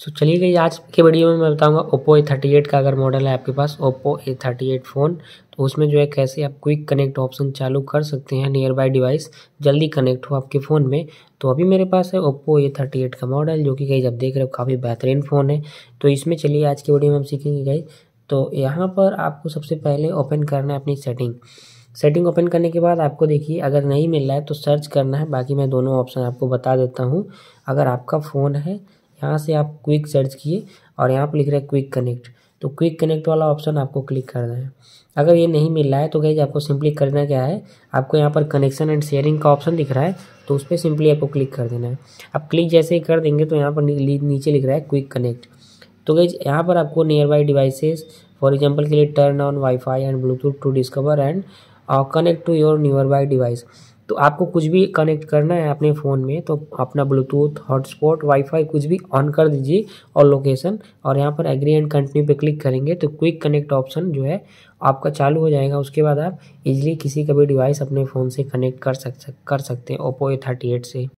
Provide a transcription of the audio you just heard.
सो चलिए गई आज के वीडियो में मैं बताऊंगा ओप्पो ए थर्टी एट का अगर मॉडल है आपके पास Oppo A thirty eight phone तो उसमें जो है कैसे आप क्विक कनेक्ट ऑप्शन चालू कर सकते हैं नियर बाई डिवाइस जल्दी कनेक्ट हो आपके फ़ोन में तो अभी मेरे पास है ओप्पो ए थर्टी एट का मॉडल जो कि गई जब देख रहे हो काफ़ी बेहतरीन फ़ोन है तो इसमें चलिए आज की वीडियो में हम सीखेंगे गई तो यहाँ पर आपको सबसे पहले ओपन करना है अपनी सेटिंग सेटिंग ओपन करने के बाद आपको देखिए अगर नहीं मिल रहा है तो सर्च करना है बाकी मैं दोनों ऑप्शन आपको बता देता हूँ अगर आपका फ़ोन है यहाँ से आप क्विक सर्च किए और यहाँ पर लिख रहा है क्विक कनेक्ट तो क्विक कनेक्ट वाला ऑप्शन आपको क्लिक करना है अगर ये नहीं मिल रहा है तो गई आपको सिंपली करना क्या है आपको यहाँ पर कनेक्शन एंड शेयरिंग का ऑप्शन दिख रहा है तो उस पर सिंपली आपको क्लिक कर देना है आप क्लिक जैसे ही कर देंगे तो यहाँ पर नीचे लिख रहा है क्विक कनेक्ट तो गई यहाँ पर आपको nearby devices for example के लिए turn on wifi and Bluetooth to discover and connect to your nearby device तो आपको कुछ भी कनेक्ट करना है अपने फ़ोन में तो अपना ब्लूटूथ हॉटस्पॉट वाईफाई कुछ भी ऑन कर दीजिए और लोकेशन और यहाँ पर एग्री एंड कंटिन्यू पे क्लिक करेंगे तो क्विक कनेक्ट ऑप्शन जो है आपका चालू हो जाएगा उसके बाद आप इजीली किसी का भी डिवाइस अपने फ़ोन से कनेक्ट कर सक कर सकते हैं ओप्पो ए थर्टी एट से